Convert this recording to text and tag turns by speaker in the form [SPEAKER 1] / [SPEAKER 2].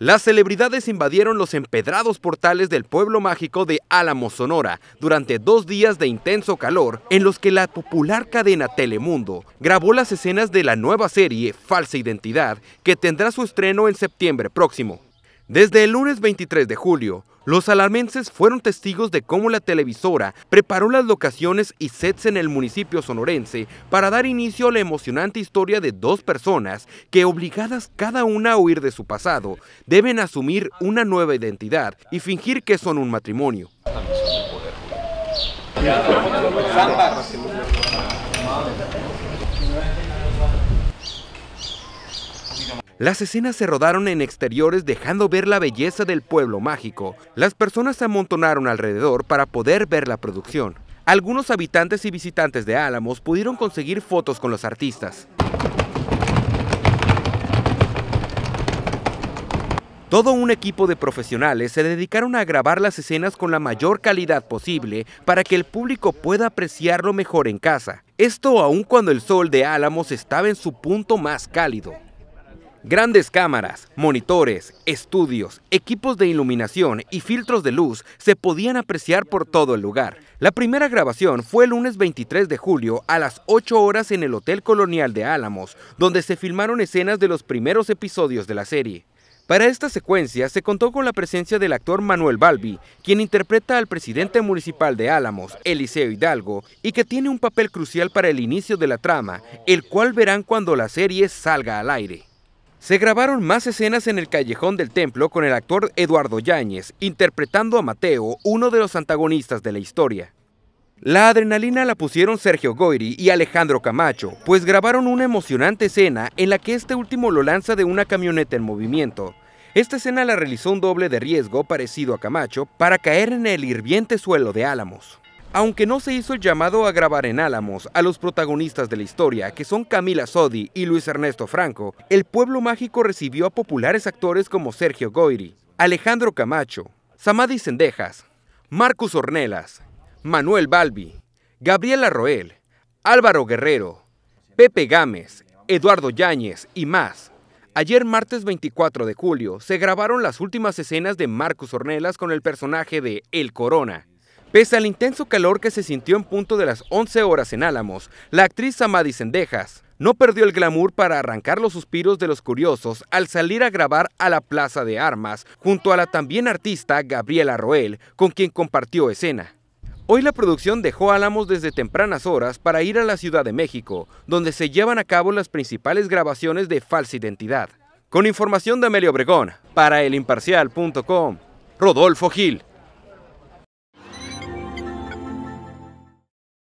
[SPEAKER 1] Las celebridades invadieron los empedrados portales del pueblo mágico de Álamo, Sonora, durante dos días de intenso calor en los que la popular cadena Telemundo grabó las escenas de la nueva serie Falsa Identidad, que tendrá su estreno en septiembre próximo. Desde el lunes 23 de julio, los alarmenses fueron testigos de cómo la televisora preparó las locaciones y sets en el municipio sonorense para dar inicio a la emocionante historia de dos personas que, obligadas cada una a huir de su pasado, deben asumir una nueva identidad y fingir que son un matrimonio. Las escenas se rodaron en exteriores dejando ver la belleza del pueblo mágico. Las personas se amontonaron alrededor para poder ver la producción. Algunos habitantes y visitantes de Álamos pudieron conseguir fotos con los artistas. Todo un equipo de profesionales se dedicaron a grabar las escenas con la mayor calidad posible para que el público pueda apreciarlo mejor en casa. Esto aun cuando el sol de Álamos estaba en su punto más cálido. Grandes cámaras, monitores, estudios, equipos de iluminación y filtros de luz se podían apreciar por todo el lugar. La primera grabación fue el lunes 23 de julio a las 8 horas en el Hotel Colonial de Álamos, donde se filmaron escenas de los primeros episodios de la serie. Para esta secuencia se contó con la presencia del actor Manuel Balbi, quien interpreta al presidente municipal de Álamos, Eliseo Hidalgo, y que tiene un papel crucial para el inicio de la trama, el cual verán cuando la serie salga al aire. Se grabaron más escenas en el callejón del templo con el actor Eduardo Yáñez, interpretando a Mateo, uno de los antagonistas de la historia. La adrenalina la pusieron Sergio Goiri y Alejandro Camacho, pues grabaron una emocionante escena en la que este último lo lanza de una camioneta en movimiento. Esta escena la realizó un doble de riesgo parecido a Camacho para caer en el hirviente suelo de Álamos. Aunque no se hizo el llamado a grabar en Álamos a los protagonistas de la historia, que son Camila Sodi y Luis Ernesto Franco, el pueblo mágico recibió a populares actores como Sergio Goiri, Alejandro Camacho, Samadi Sendejas, Marcus Ornelas, Manuel Balbi, Gabriela Roel, Álvaro Guerrero, Pepe Gámez, Eduardo Yáñez y más. Ayer martes 24 de julio se grabaron las últimas escenas de Marcus Ornelas con el personaje de El Corona, Pese al intenso calor que se sintió en punto de las 11 horas en Álamos, la actriz Amadi Cendejas no perdió el glamour para arrancar los suspiros de los curiosos al salir a grabar a la Plaza de Armas junto a la también artista Gabriela Roel, con quien compartió escena. Hoy la producción dejó Álamos desde tempranas horas para ir a la Ciudad de México, donde se llevan a cabo las principales grabaciones de Falsa Identidad. Con información de Amelio Obregón, para elimparcial.com, Rodolfo Gil.